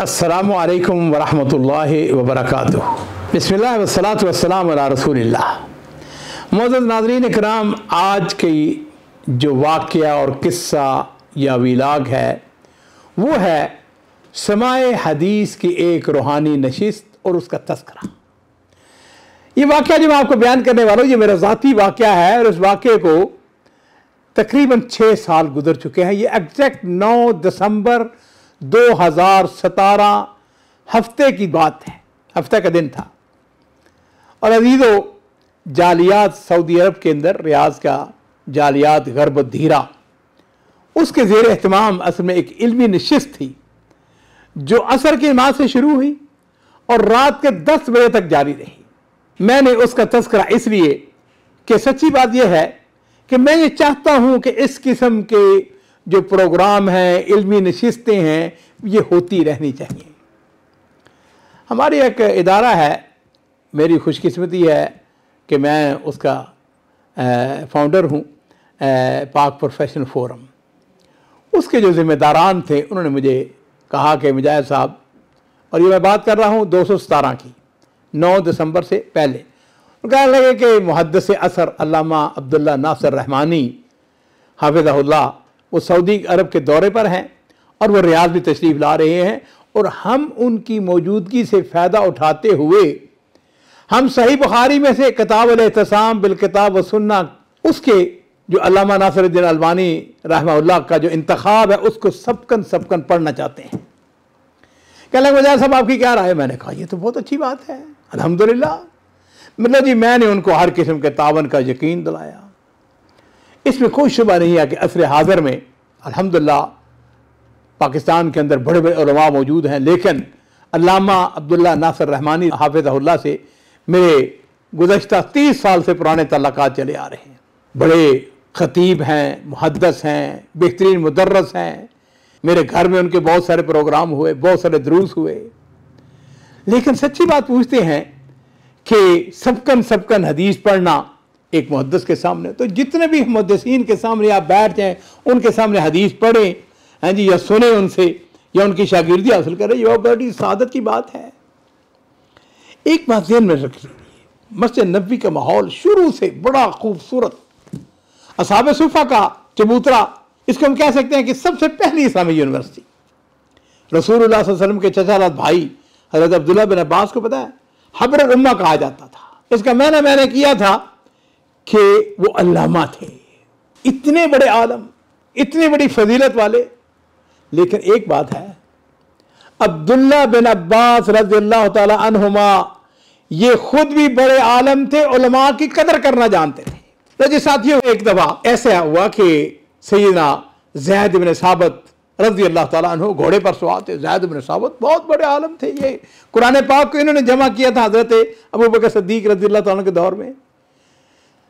अस्सलाम वालेकुम वरहमतुल्लाहि वबरकातुहू बिस्मिल्लाह वस्सलातु वस्सलाम अला रसूलिल्लाह मोहम्मद नाजरीन कराम आज की जो वाक़ और किस्सा या विलाग है वो है समाय हदीस की एक रूहानी नशिस्त और उसका तस्करा ये वाक़ जो मैं आपको बयान करने वाला हूँ ये मेरा ज़ाती वाक़ है और उस वाक़ को तकरीबन छः साल गुजर चुके हैं ये एग्जैक्ट नौ दिसंबर 2017 हफ्ते की बात है हफ्ते का दिन था और अजीज़ो जालियात सऊदी अरब के अंदर रियाज का जालियात गर्ब धीरा उसके जेर अहतमाम असल में एक इल्मी नशस्त थी जो असर के माह से शुरू हुई और रात के दस बजे तक जारी रही मैंने उसका तस्करा इसलिए कि सच्ची बात यह है कि मैं ये चाहता हूं कि इस किस्म के जो प्रोग्राम हैं इल्मी नशिस्तें हैं ये होती रहनी चाहिए हमारे एक इदारा है मेरी खुशकिस्मती है कि मैं उसका फाउंडर हूँ पाक प्रोफेशनल फोरम उसके जो ज़िम्मेदारान थे उन्होंने मुझे कहा कि मिजाज साहब और ये मैं बात कर रहा हूँ दो सौ सतारह की नौ दिसंबर से पहले कहने लगे कि मुहदस असर अल्लामा अब्दुल्ला नासर रहमानी हाफिज़ल्ला वो सऊदी अरब के दौरे पर हैं और वो रियाज भी तशरीफ़ ला रहे हैं और हम उनकी मौजूदगी से फ़ायदा उठाते हुए हम सही बुखारी में से किताब अलतसाम बिलकताब व सुन्ना उसके जो अलामा नासरुद्दीन अलवानी रहा का जो इंतखब है उसको सबकन सबकन पढ़ना चाहते हैं कह लगे वजार साहब आपकी क्या राय मैंने कहा ये तो बहुत अच्छी बात है अलहमदिल्ला मतलब जी मैंने उनको हर किस्म के तावन का यकीन दिलाया इसमें कोई शुबा नहीं है कि असर हाजिर में अलहमदिल्ला पाकिस्तान के अंदर बड़े बड़े रवा मौजूद हैं लेकिन अलामा अब्दुल्ला नासर रहमानी हाफिजहुल्ला से मेरे गुजशत तीस साल से पुराने तल्लक चले आ रहे हैं बड़े खतीब हैं मुहदस हैं बेहतरीन मुदरस हैं मेरे घर में उनके बहुत सारे प्रोग्राम हुए बहुत सारे दरूस हुए लेकिन सच्ची बात पूछते हैं कि सबकन सबकन हदीस पढ़ना एक मुहदस के सामने तो जितने भी मुहदसिन के सामने आप बैठ जाएँ उनके सामने हदीस पढ़ें हैं जी या सुने उनसे या उनकी शागिर्दी हासिल करें यह बड़ी सादत की बात है एक बात जहन में रख ली मस्जिद नबी का माहौल शुरू से बड़ा खूबसूरत असाब सूफा का चबूतरा इसको हम कह सकते हैं कि सबसे पहली इस्लामी यूनिवर्सिटी रसूल वसल्लम के चचालात भाई हजरत अब्दुल्ला बिन अब्बास को पता है हबर उम्मा कहा जाता था इसका मैंने मैंने किया था कि वो अल्लामा थे इतने बड़े आलम इतनी बड़ी फजीलत वाले लेकिन एक बात है अब्दुल्ला बिन अब्बास रजी तुमा ये खुद भी बड़े आलम थे उलमा की कदर करना जानते थे तो जी साथियों एक दफा ऐसा हुआ कि सैदा जैद बिन साबत रजी अल्लाह तु घोड़े पर सवार थे जैद बिन साबत बहुत बड़े आलम थे ये कुरान पाक को इन्होंने जमा किया था हजरत अबू बकर सद्दीक रजी अल्लाह के दौर में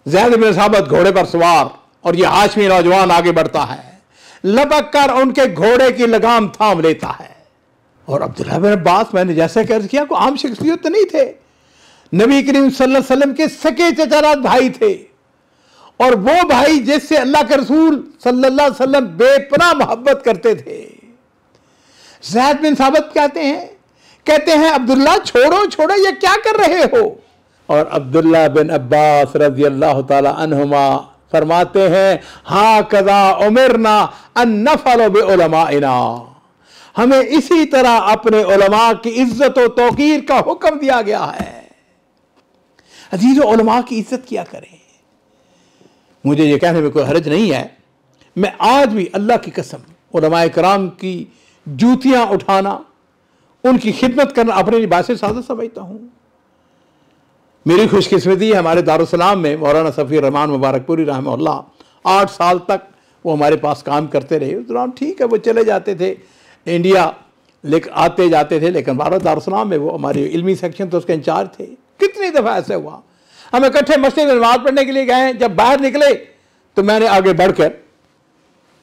जैद बिन साबत घोड़े पर सवार और यह हाशमी नौजवान आगे बढ़ता है लपक कर उनके घोड़े की लगाम थाम लेता है और अब्दुल्ला बिन अब्बास मैंने जैसे कर्ज किया को आम शख्सियत तो नहीं थे नबी करीम वसल्लम के सके चचारात भाई थे और वो भाई जिससे अल्लाह के रसूल सल्लल्लाहु अलैहि वसल्लम बेपना मोहब्बत करते थे जैद बिन साबत कहते हैं कहते हैं अब्दुल्ला छोड़ो छोड़ो ये क्या कर रहे हो और अब्दुल्ला बिन अब्बास रजी अल्लाह तुमा फरमाते हैं हा कदा उमरना अनफल हमें इसी तरह अपने उलमा की इज्जत और तोकीर का हुक्म दिया गया है अजीज उलमा की इज्जत किया करें मुझे यह कहने में कोई हर्ज नहीं है मैं आज भी अल्लाह की कसम उलमा कराम की जूतियां उठाना उनकी खिदमत करना अपने लिबास समझता हूँ मेरी खुशकिस्मती हमारे दारुसलाम में मौलाना सफ़ी रहमान मुबारकपुरी रहमल्ला आठ साल तक वो हमारे पास काम करते रहे उस दौरान ठीक है वो चले जाते थे इंडिया ले आते जाते थे लेकिन भारत दारुसलाम में वो हमारे इलमी सेक्शन तो उसके इंचार्ज थे कितनी दफ़ा ऐसे हुआ हम इकट्ठे मस्जिद में नमाज पढ़ने के लिए गए जब बाहर निकले तो मैंने आगे बढ़ कर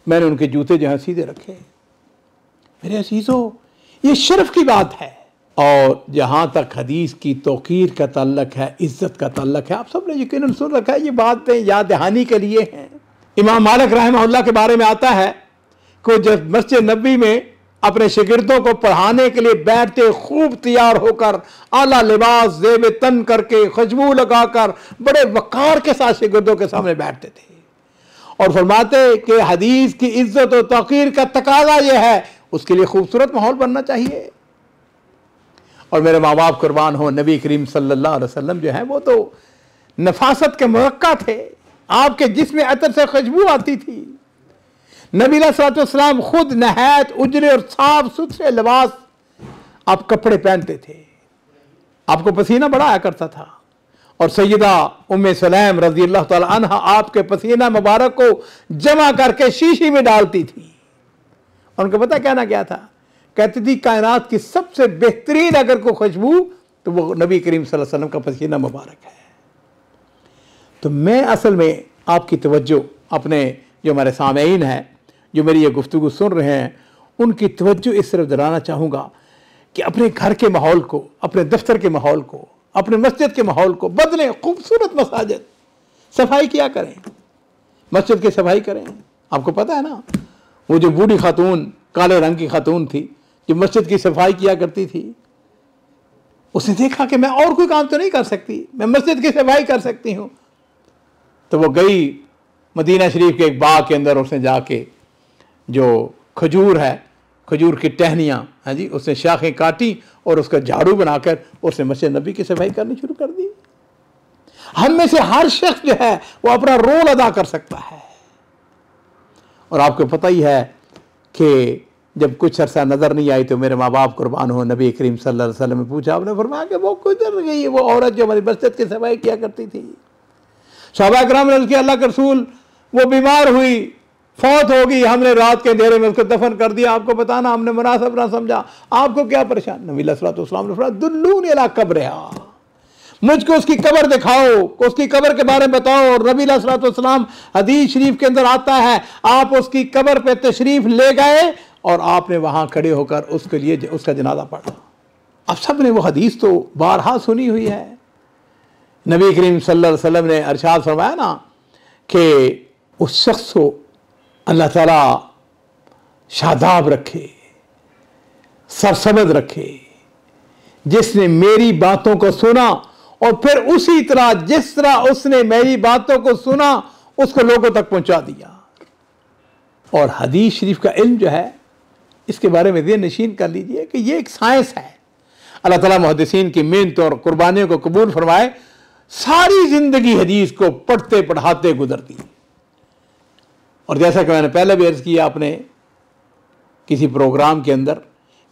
मैंने उनके जूते जो हैं सीधे रखे मेरे असीज़ो ये शर्फ की बात है और जहाँ तक हदीस की तोकीर का तल्लक है इज़्ज़त का तल्लक है आप सब ने यकीन सुन रखा है ये बातें याद दहानी के लिए हैं इमाम मालिक रहमल्ला के बारे में आता है कि जब मस्जिद नबी में अपने शिगिर्दों को पढ़ाने के लिए बैठते खूब तैयार होकर आला लिबास जेब तन करके खुशबू लगाकर बड़े वक़ार के साथ शिगिर्दों के सामने बैठते थे और फरमाते कि हदीस की इज्जत और तकीर का तकाजा यह है उसके लिए खूबसूरत माहौल बनना चाहिए और मेरे माँ बाप कुर्बान हो नबी करीम सल्लल्लाहु अलैहि वसल्लम जो है वो तो नफासत के मक्का थे आपके जिसमें अतर से खुशबू आती थी नबी सलाम खुद नहायत उजरे और साफ सुथरे लिबास आप कपड़े पहनते थे आपको पसीना बड़ा आया करता था और सैदा उम सलैम रजी अल्लाह तह आपके पसीना मुबारक को जमा करके शीशी में डालती थी और उनको पता कहना क्या था कहती थी कायनात की सबसे बेहतरीन अगर को खुशबू तो वो नबी करीम वसल्लम का पसीना मुबारक है तो मैं असल में आपकी तवज्जो अपने जो हमारे सामीन हैं जो मेरी ये गुफ्तु सुन रहे हैं उनकी तवज्जो इस तरफ दिलाना चाहूँगा कि अपने घर के माहौल को अपने दफ्तर के माहौल को अपने मस्जिद के माहौल को बदलें खूबसूरत मसाजिद सफाई क्या करें मस्जिद की सफाई करें आपको पता है ना वो जो बूढ़ी खातून काले रंग की खातून थी जो मस्जिद की सफाई किया करती थी उसने देखा कि मैं और कोई काम तो नहीं कर सकती मैं मस्जिद की सफाई कर सकती हूँ तो वो गई मदीना शरीफ के एक बाग के अंदर उसने जाके जो खजूर है खजूर की टहनियाँ हैं हाँ जी उसने शाखें काटी और उसका झाड़ू बनाकर उसने मस्जिद नबी की सफाई करनी शुरू कर दी हम में से हर शख्स जो है वो अपना रोल अदा कर सकता है और आपको पता ही है कि जब कुछ अरसा नज़र नहीं आई तो मेरे माँ बाप कुर्बान हो नबी करीम सल्लम ने पूछा आपने फरमाया कि वो गुजर गई वो औरत जो हमारी बस्तित की सफाई किया करती थी शबा कराम ने अल्लाह के रसूल वो बीमार हुई फौत हो गई हमने रात के अंधेरे में उसको दफन कर दिया आपको बताना हमने मुनासब ना समझा आपको क्या परेशान नबी सलाम ने फरमा ने अला रहा मुझको उसकी कबर दिखाओ उसकी कबर के बारे में बताओ और नबी सलाम हदीस शरीफ के अंदर आता है आप उसकी कबर पे तशरीफ ले गए और आपने वहाँ खड़े होकर उसके लिए उसका जनाजा पढ़ा अब सब ने वो हदीस तो बारहा सुनी हुई है नबी करीम सल्लल्लाहु अलैहि वसल्लम ने अरशाद फरमाया ना कि उस शख्स को अल्लाह ताला शादाब रखे सरसबद रखे जिसने मेरी बातों को सुना और फिर उसी तरह जिस तरह उसने मेरी बातों को सुना उसको लोगों तक पहुंचा दिया और हदीस शरीफ का इल्म जो है इसके बारे में ये नशीन कर लीजिए कि ये एक साइंस है अल्लाह ताला मुहदसिन की मेहनत और कुर्बानियों को कबूल फरमाए सारी ज़िंदगी हदीस को पढ़ते पढ़ाते गुजरती और जैसा कि मैंने पहले भी अर्ज़ किया आपने किसी प्रोग्राम के अंदर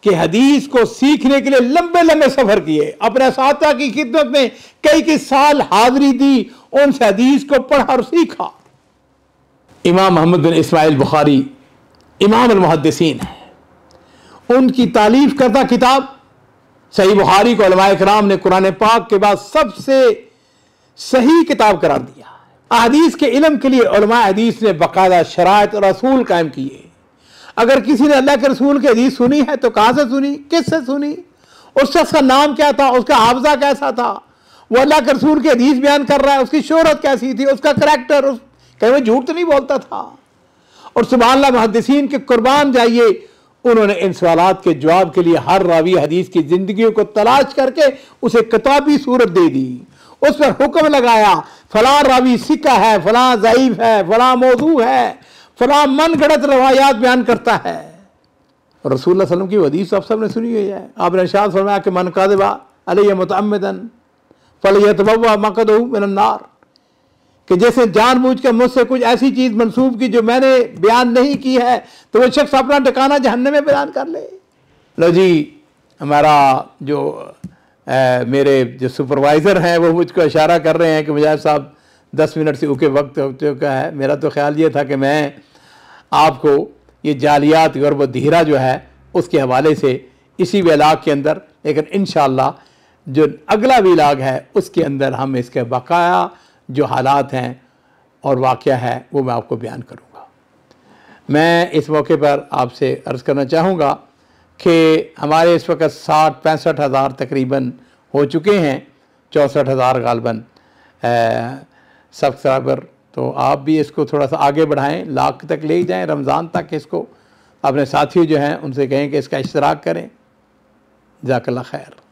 कि हदीस को सीखने के लिए लंबे लंबे सफ़र किए अपने साथ की खिदमत में कई कई साल हाजिरी दी उनसे हदीस को पढ़ा और सीखा इमाम मोहम्मद बिन इसमाइल बुखारी इमाम है उनकी तारीफ करता किताब सही बुहारी को अलवा कराम ने कुरान पाक के बाद सबसे सही किताब करार दिया अदीस के इलम के लिए अदीस ने बकायदा शरात और असूल कायम किए अगर किसी ने अल्लाह के रसूल की हदीस सुनी है तो कहाँ से सुनी किस से सुनी उस शख्स का नाम क्या था उसका हाफजा कैसा था वो अल्लाह के रसूल की हदीस बयान कर रहा है उसकी शोहरत कैसी थी उसका करेक्टर उस कहीं झूठ तो नहीं बोलता था और सुबह महदसिन के कुर्बान जाइए उन्होंने इन सवाल के जवाब के लिए हर रावी हदीस की जिंदगी को तलाश करके उसे किताबी सूरत दे दी उस पर हुक्म लगाया फला रावी सिका है फला ज़ीफ़ है फला मौजू है फला मन गणत रवायात बयान करता है रसूल वसलम की हदीस तो आप सब ने सुनी हुई है आपने शाह फरमाया कि मन कादबा अल फल यतबा मकदू मिनन्नार कि जैसे जानबूझ के मुझसे कुछ ऐसी चीज़ मनसूब की जो मैंने बयान नहीं की है तो वो शख्स अपना टिकाना जहन्ने में बयान कर ले लो जी हमारा जो ए, मेरे जो सुपरवाइज़र हैं वो मुझको इशारा कर रहे हैं कि मुजाहिद साहब दस मिनट से ऊके वक्त हो चुका है मेरा तो ख्याल ये था कि मैं आपको ये जालियात गर्व धीरा जो है उसके हवाले से इसी वेलाग के अंदर लेकिन इन जो अगला वेलाग है उसके अंदर हम इसके बकाया जो हालात हैं और वाक़ है वो मैं आपको बयान करूँगा मैं इस मौके पर आपसे अर्ज़ करना चाहूँगा कि हमारे इस वक्त साठ पैंसठ हज़ार तकरीबन हो चुके हैं चौंसठ हज़ार गालबन सब्सक्राइबर तो आप भी इसको थोड़ा सा आगे बढ़ाएं लाख तक ले जाएं रमज़ान तक इसको अपने साथी जो हैं उनसे कहें कि इसका इश्तराक करें जाकला खैर